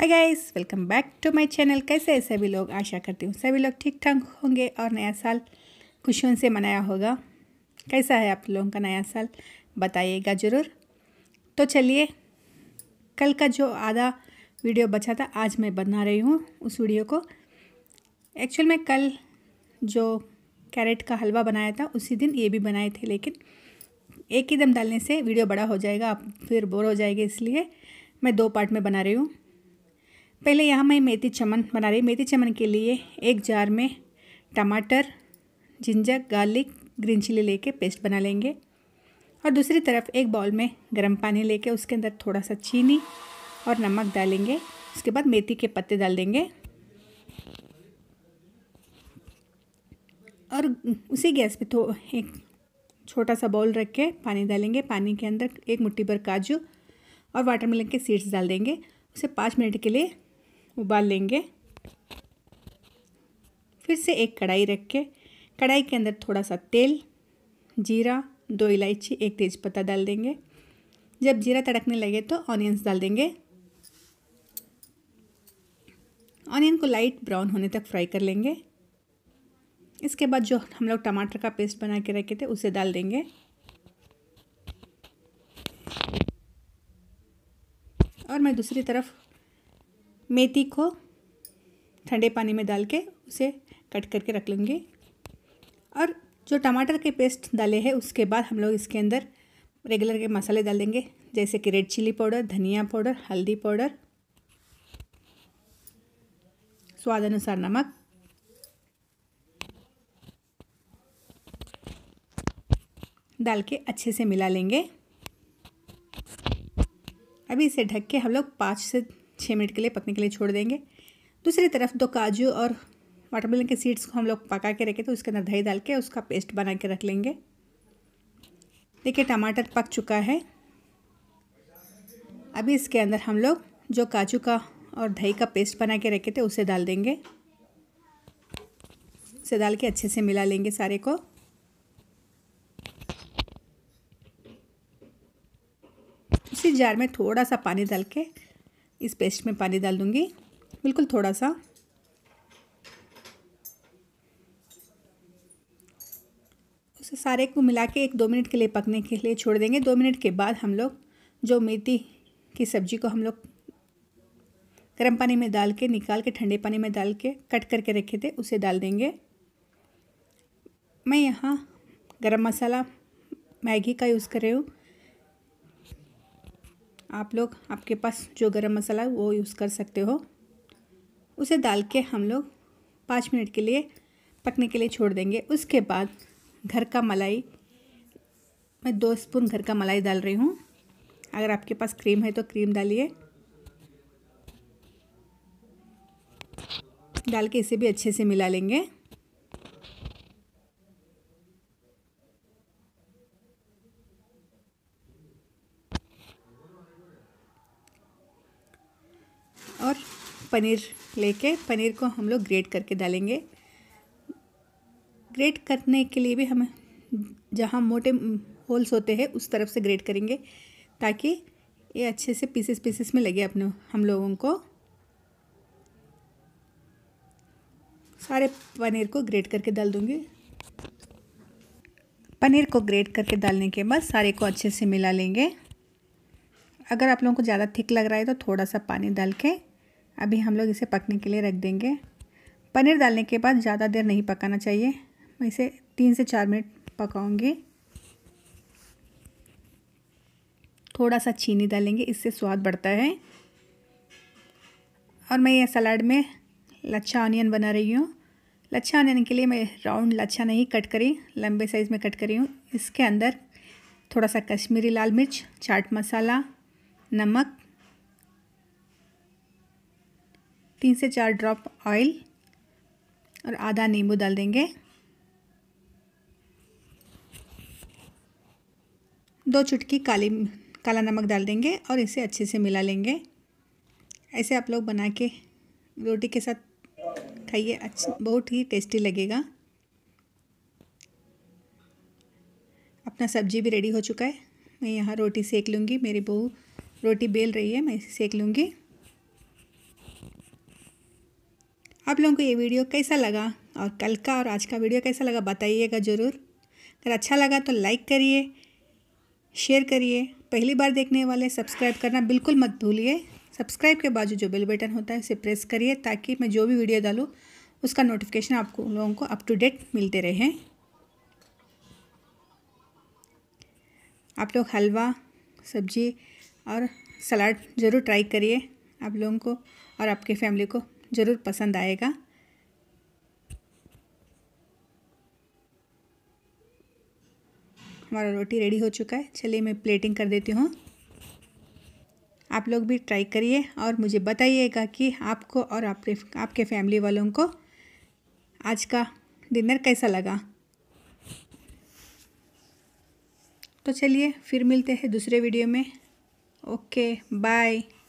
hi guys welcome back to my channel कैसे है सभी लोग आशा करती हूँ सभी लोग ठीक ठाक होंगे और नया साल खुशियों से मनाया होगा कैसा है आप लोगों का नया साल बताइएगा ज़रूर तो चलिए कल का जो आधा वीडियो बचा था आज मैं बना रही हूँ उस वीडियो को एक्चुअल में कल जो कैरेट का हलवा बनाया था उसी दिन ये भी बनाए थे लेकिन एक ही दम डालने से वीडियो बड़ा हो जाएगा आप फिर बोर हो जाएगी इसलिए मैं दो पार्ट में बना रही हूँ पहले यहाँ मैं मेथी चमन बना रही मेथी चमन के लिए एक जार में टमाटर जिंजर गार्लिक ग्रीन चिली लेके पेस्ट बना लेंगे और दूसरी तरफ एक बाउल में गर्म पानी लेके उसके अंदर थोड़ा सा चीनी और नमक डालेंगे उसके बाद मेथी के पत्ते डाल देंगे और उसी गैस पे तो एक छोटा सा बाउल रख के पानी डालेंगे पानी के अंदर एक मुट्ठी भर काजू और वाटरमेलन के सीड्स डाल देंगे उसे पाँच मिनट के लिए उबाल लेंगे फिर से एक कढ़ाई रख के कढ़ाई के अंदर थोड़ा सा तेल जीरा दो इलायची एक तेज़पत्ता डाल देंगे जब जीरा तड़कने लगे तो ऑनियंस डाल देंगे ऑनियन को लाइट ब्राउन होने तक फ्राई कर लेंगे इसके बाद जो हम लोग टमाटर का पेस्ट बना के रखे थे उसे डाल देंगे और मैं दूसरी तरफ मेथी को ठंडे पानी में डाल के उसे कट करके रख लेंगे और जो टमाटर के पेस्ट डाले हैं उसके बाद हम लोग इसके अंदर रेगुलर के मसाले डाल देंगे जैसे कि रेड चिली पाउडर धनिया पाउडर हल्दी पाउडर स्वाद अनुसार नमक डाल के अच्छे से मिला लेंगे अभी इसे ढक के हम लोग पाँच से छः मिनट के लिए पकने के लिए छोड़ देंगे दूसरी तरफ दो काजू और वाटरमेलन के सीड्स को हम लोग पका के रखे तो उसके अंदर दही डाल के उसका पेस्ट बना के रख लेंगे देखिए टमाटर पक चुका है अभी इसके अंदर हम लोग जो काजू का और दही का पेस्ट बना के रखे थे उसे डाल देंगे उसे डाल के अच्छे से मिला लेंगे सारे को इसी जार में थोड़ा सा पानी डाल के इस पेस्ट में पानी डाल दूँगी बिल्कुल थोड़ा सा उसे सारे को मिला के एक दो मिनट के लिए पकने के लिए छोड़ देंगे दो मिनट के बाद हम लोग जो मेथी की सब्ज़ी को हम लोग गर्म पानी में डाल के निकाल के ठंडे पानी में डाल के कट करके रखे थे उसे डाल देंगे मैं यहाँ गरम मसाला मैगी का यूज़ कर रही हूँ आप लोग आपके पास जो गरम मसाला वो यूज़ कर सकते हो उसे डाल के हम लोग पाँच मिनट के लिए पकने के लिए छोड़ देंगे उसके बाद घर का मलाई मैं दो स्पून घर का मलाई डाल रही हूँ अगर आपके पास क्रीम है तो क्रीम डालिए डाल के इसे भी अच्छे से मिला लेंगे और पनीर लेके पनीर को हम लोग ग्रेट करके डालेंगे ग्रेट करने के लिए भी हम जहाँ मोटे होल्स होते हैं उस तरफ से ग्रेट करेंगे ताकि ये अच्छे से पीसेस पीसेस में लगे अपने हम लोगों को सारे पनीर को ग्रेट करके डाल दूँगी पनीर को ग्रेट करके डालने के बाद सारे को अच्छे से मिला लेंगे अगर आप लोगों को ज़्यादा थिक लग रहा है तो थोड़ा सा पानी डाल के अभी हम लोग इसे पकने के लिए रख देंगे पनीर डालने के बाद ज़्यादा देर नहीं पकाना चाहिए मैं इसे तीन से चार मिनट पकाऊंगी थोड़ा सा चीनी डालेंगे इससे स्वाद बढ़ता है और मैं ये सलाद में लच्छा ऑनियन बना रही हूँ लच्छा ऑनियन के लिए मैं राउंड लच्छा नहीं कट करी लंबे साइज़ में कट करी हूँ इसके अंदर थोड़ा सा कश्मीरी लाल मिर्च चाट मसाला नमक तीन से चार ड्रॉप ऑयल और आधा नींबू डाल देंगे दो चुटकी काली काला नमक डाल देंगे और इसे अच्छे से मिला लेंगे ऐसे आप लोग बना के रोटी के साथ खाइए अच्छा बहुत ही टेस्टी लगेगा अपना सब्जी भी रेडी हो चुका है मैं यहाँ रोटी सेक लूँगी मेरी बहू रोटी बेल रही है मैं इसे सेक लूँगी आप लोगों को ये वीडियो कैसा लगा और कल का और आज का वीडियो कैसा लगा बताइएगा ज़रूर अगर अच्छा लगा तो लाइक करिए शेयर करिए पहली बार देखने वाले सब्सक्राइब करना बिल्कुल मत भूलिए सब्सक्राइब के बाजू जो बेल बटन होता है उसे प्रेस करिए ताकि मैं जो भी वीडियो डालूँ उसका नोटिफिकेशन आपको लोगों को अप टू डेट मिलते रहे आप लोग हलवा सब्जी और सलाद ज़रूर ट्राई करिए आप लोगों को और आपके फैमिली को ज़रूर पसंद आएगा हमारा रोटी रेडी हो चुका है चलिए मैं प्लेटिंग कर देती हूँ आप लोग भी ट्राई करिए और मुझे बताइएगा कि आपको और आपके आपके फैमिली वालों को आज का डिनर कैसा लगा तो चलिए फिर मिलते हैं दूसरे वीडियो में ओके बाय